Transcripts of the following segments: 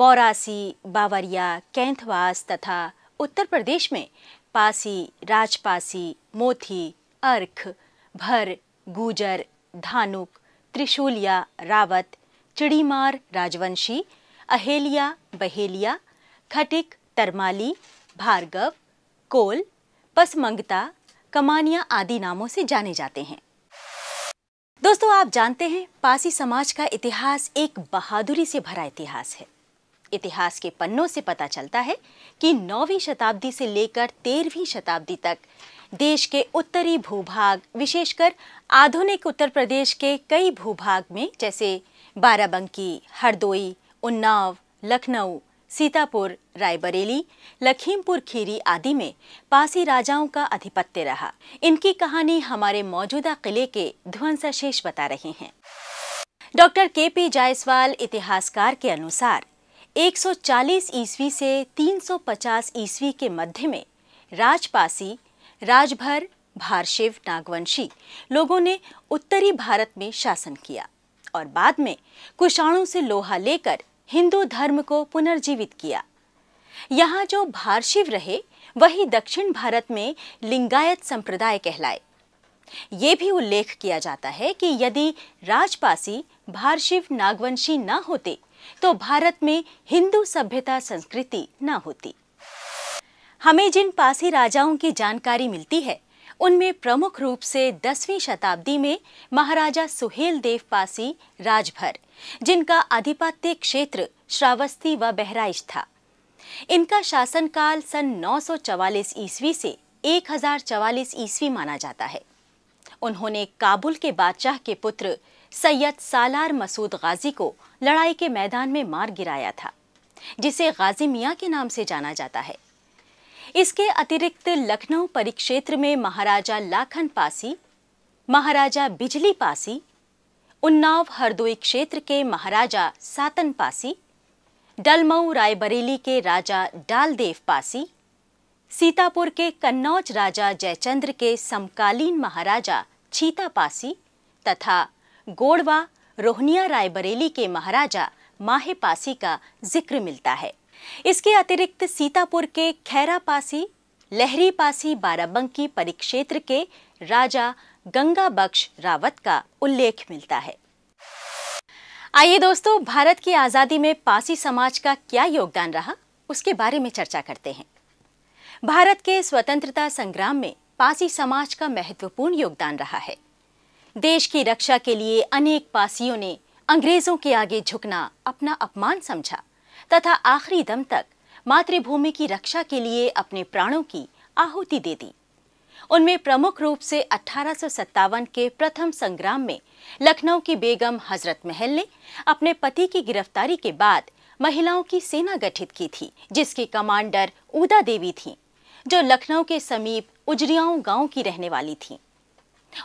पौरासी बावरिया कैंथवास तथा उत्तर प्रदेश में पासी राजपासी मोथी अर्ख भर गुजर धानुक त्रिशूलिया रावत चिड़ीमार राजवंशी अहेलिया बहेलिया खटिक तरमाली भार्गव कोल पसमंगता कमानिया आदि नामों से जाने जाते हैं दोस्तों आप जानते हैं पासी समाज का इतिहास एक बहादुरी से भरा इतिहास है इतिहास के पन्नों से पता चलता है कि नौवीं शताब्दी से लेकर तेरहवीं शताब्दी तक देश के उत्तरी भूभाग विशेषकर आधुनिक उत्तर प्रदेश के कई भूभाग में जैसे बाराबंकी हरदोई उन्नाव लखनऊ सीतापुर रायबरेली लखीमपुर खीरी आदि में पासी राजाओं का आधिपत्य रहा इनकी कहानी हमारे मौजूदा किले के ध्वंसाशेष बता रहे हैं डॉक्टर के पी जायसवाल इतिहासकार के अनुसार 140 ईस्वी से 350 ईस्वी के मध्य में राजपासी राजभर भारशिव नागवंशी लोगों ने उत्तरी भारत में शासन किया और बाद में कुषाणों से लोहा लेकर हिंदू धर्म को पुनर्जीवित किया यहाँ जो भारशिव रहे वही दक्षिण भारत में लिंगायत संप्रदाय कहलाए ये भी उल्लेख किया जाता है कि यदि राजपासी भारशिव नागवंशी ना होते तो भारत में हिंदू सभ्यता संस्कृति न होती हमें जिन पासी राजाओं की जानकारी मिलती है उनमें प्रमुख रूप से 10वीं शताब्दी में महाराजा सुहेल देव पासी राजभर जिनका आधिपत्य क्षेत्र श्रावस्ती व बहराइच था इनका शासनकाल सन 944 ईस्वी से 1044 ईस्वी माना जाता है उन्होंने काबुल के बादशाह के पुत्र सैयद सालार मसूद गाजी को लड़ाई के मैदान में मार गिराया था जिसे गाजी मियाँ के नाम से जाना जाता है इसके अतिरिक्त लखनऊ परिक्षेत्र में महाराजा लाखन पासी महाराजा बिजली पासी उन्नाव हरदोई क्षेत्र के महाराजा सातन पासी डलमऊ रायबरेली के राजा डालदेव पासी सीतापुर के कन्नौज राजा जयचंद्र के समकालीन महाराजा छीता पासी तथा गोड़वा रोहनिया रायबरेली के महाराजा माहे पासी का जिक्र मिलता है इसके अतिरिक्त सीतापुर के खैरा पासी लहरी पासी बाराबंकी परिक्षेत्र के राजा गंगा बख्श रावत का उल्लेख मिलता है आइए दोस्तों भारत की आजादी में पासी समाज का क्या योगदान रहा उसके बारे में चर्चा करते हैं भारत के स्वतंत्रता संग्राम में पासी समाज का महत्वपूर्ण योगदान रहा है देश की रक्षा के लिए अनेक पासियों ने अंग्रेजों के आगे झुकना अपना अपमान समझा तथा आखिरी दम तक मातृभूमि की रक्षा के लिए अपने प्राणों की आहुति दे दी उनमें प्रमुख रूप से अठारह के प्रथम संग्राम में लखनऊ की बेगम हजरत महल ने अपने पति की गिरफ्तारी के बाद महिलाओं की सेना गठित की थी जिसकी कमांडर उदा देवी थी जो लखनऊ के समीप उजरियाओं गांव की रहने वाली थीं।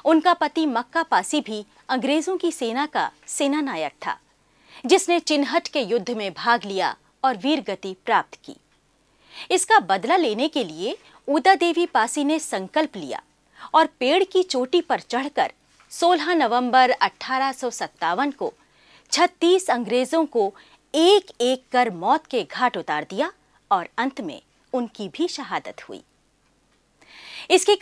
उनका पति मक्का पासी भी अंग्रेजों की सेना का सेनानायक था जिसने चिन्हट के युद्ध में भाग लिया और वीर गति प्राप्त की इसका बदला लेने के लिए उदा देवी पासी ने संकल्प लिया और पेड़ की चोटी पर चढ़कर 16 नवंबर अठारह को 36 अंग्रेजों को एक एक कर मौत के घाट उतार दिया और अंत में उनकी भी शहादत हुई इसके